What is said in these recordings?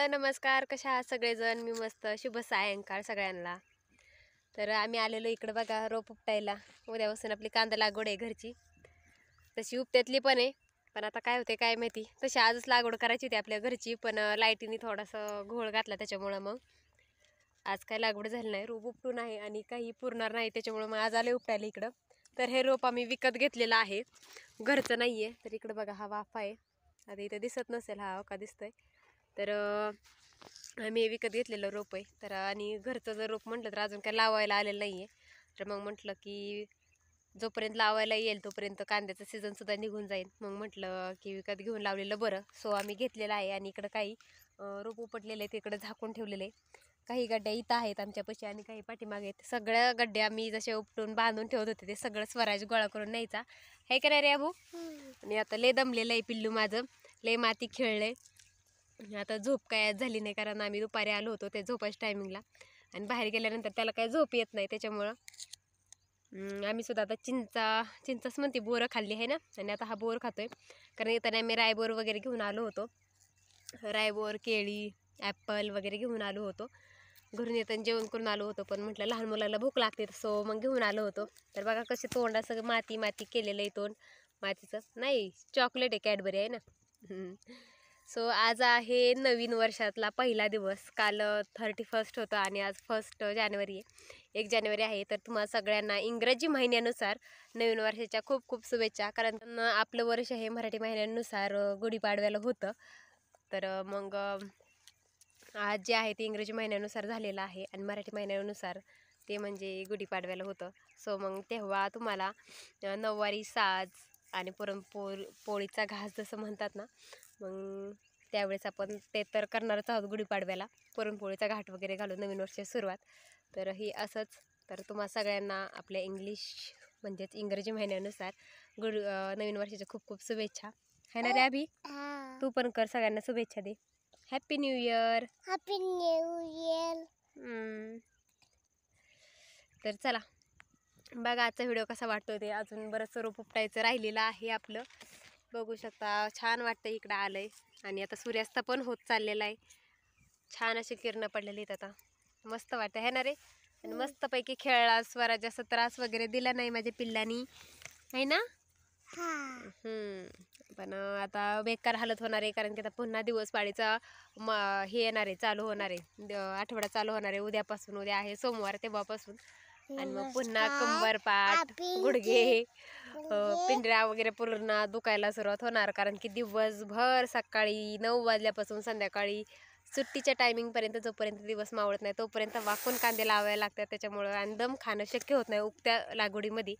Hello नमस्कार कशा आहात सगळेजण मी मस्त शुभ सायंकाळ सगळ्यांना तर आम्ही आलेलो इकडं बघा रोप उपटायला उद्यापासून आपली कांदा लागवड आहे घरची तशी उपट्यातली पण आहे पण आता काय होते काय माहिती तशी आजच लागवड करायची होती आपल्या घरची पण लाईटीने थोडासा घोळ घातला त्याच्यामुळं मग आज काय लागवड झाली नाही रोप उपटून आहे आणि काही पुरणार नाही त्याच्यामुळं मग आज आले उपटायला इकडं तर हे रोप आम्ही विकत घेतलेलं आहे घरचं नाही आहे तर इकडं बघा हा वाफा आहे आता इथं दिसत नसेल हा का दिसतंय तर आम्ही विकत घेतलेलं रोप आहे तर आणि घरचं जर रोप म्हटलं तर अजून काय लावायला आलेलं नाही आहे तर मग म्हटलं की जोपर्यंत लावायला येईल तोपर्यंत कांद्याचं सीझनसुद्धा निघून जाईल मग म्हटलं की विकत घेऊन लावलेलं बरं सो आम्ही घेतलेलं आहे आणि इकडं काही रोप उपटलेले आहेत तिकडं झाकून ठेवलेलं आहे काही गड्ड्या इथं आहेत आमच्यापाशी आणि काही पाठीमागे आहेत सगळ्या गड्ड्या आम्ही जसे उपटून बांधून ठेवत होते ते सगळं स्वराज गोळा करून न्यायचा हे करा रे अभू आणि आता लय दमलेलं आहे पिल्लू माझं लय माती खेळलं आहे आता झोप काय झाली नाही कारण आम्ही दुपारी आलो होतो त्या झोपाच्या टायमिंगला आणि बाहेर गेल्यानंतर त्याला काय झोप येत नाही त्याच्यामुळं आम्ही सुद्धा आता चिंचा चिंचाच म्हणते बोरं खाल्ली आहे ना आणि आता हा बोर खातोय कारण येताना आम्ही रायबोर वगैरे घेऊन आलो होतो रायबोर केळी ॲपल वगैरे घेऊन आलो होतो घरून येताना जेवण करून आलो होतो पण म्हटलं लहान मुलाला भूक लागते सो मग घेऊन आलो होतो तर बघा कसे तोंड असं माती माती केलेलं आहे तोंड मातीचं नाही चॉकलेट आहे कॅडबरी आहे ना सो आज आहे नवीन वर्षातला पहिला दिवस काल थर्टी फर्स्ट होतं आणि आज फर्स्ट जानेवारी आहे एक जानेवारी आहे तर तुम्हा सगळ्यांना इंग्रजी महिन्यानुसार नवीन वर्षाच्या खूप खूप शुभेच्छा कारण आपलं वर्ष हे मराठी महिन्यानुसार गुढीपाडव्याला होतं तर मग आज जे आहे ते इंग्रजी महिन्यानुसार झालेलं आहे आणि मराठी महिन्यानुसार ते म्हणजे गुढीपाडव्याला होतं सो मग तेव्हा तुम्हाला नऊवारी साज आणि पोळी पोळीचा घास जसं म्हणतात ना मग त्यावेळेस आपण ते तर करणारच आहोत गुढीपाडव्याला पुरणपोळीचा घाट वगैरे घालून नवीन वर्षाची सुरुवात तर ही असंच तर तुम्हा सगळ्यांना आपल्या इंग्लिश म्हणजेच इंग्रजी महिन्यानुसार गुड नवीन वर्षाच्या खूप खूप शुभेच्छा है ना रे अभि तू पण कर सगळ्यांना शुभेच्छा दे happy new year happy new year तर चला बघा आजचा व्हिडिओ कसा वाटतो ते अजून बरंच रोप उपटायचं राहिलेलं आहे आपलं बघू शकता छान वाटतं इकडं आलंय आणि आता सूर्यास्त पण होत चाललेला आहे छान अशी किरणं पडलेली आहेत आता मस्त वाटतं आहे ना रे आणि हो. मस्तपैकी खेळला स्वराज असं त्रास वगैरे दिला नाही माझ्या पिल्लांनी आहे ना पण आता बेकार हालत होणार आहे कारण की आता पुन्हा दिवस पाळीचा म हे येणार आहे चालू होणार आहे आठवडा चालू होणार आहे उद्यापासून उद्या आहे सोमवार तेव्हापासून आणि मग पुन्हा कंबरपाठ गुडघे हो, पिंजऱ्या वगैरे पूर्ण दुखायला सुरुवात होणार कारण की दिवसभर सकाळी नऊ वाजल्यापासून संध्याकाळी सुट्टीच्या टायमिंगपर्यंत जोपर्यंत दिवस मावळत नाही तोपर्यंत वाकून कांदे लावायला लागतात त्याच्यामुळं आणि दम खाणं शक्य होत नाही उगत्या लागवडीमध्ये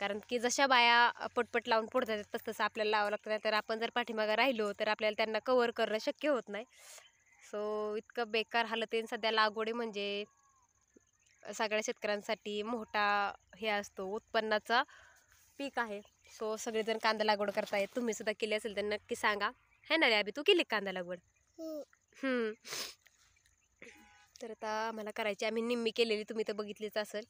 कारण की जशा बाया पटपट लावून जातात तसं तसं आपल्याला लावावं लागतं तर आपण जर पाठीमागं राहिलो तर आपल्याला त्यांना कवर करणं शक्य होत नाही सो इतकं बेकार हालत सध्या लागवडी म्हणजे सगळ्या शेतकऱ्यांसाठी मोठा हे असतो उत्पन्नाचा पीक आहे सो सगळेजण कांदा लागवड करतायत तुम्ही सुद्धा केली असेल तर नक्की सांगा है ना रे अभि तू केली कांदा लागवड हो. तर आता आम्हाला करायची आम्ही निम्मी केलेली तुम्ही तर बघितलीच असेल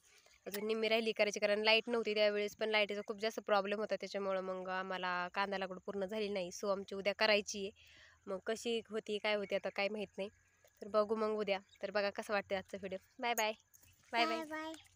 अजून निम्मी राहिली करायची कारण लाईट नव्हती त्यावेळेस पण लाईटीचा खूप जास्त प्रॉब्लेम होता त्याच्यामुळं मग आम्हाला कांदा लागवड पूर्ण झाली नाही सो आमची उद्या करायची आहे मग कशी होती काय होती आता काय माहीत नाही तर बघू मग उद्या तर बघा कसं वाटतं आजचा video bye bye bye. bye. bye.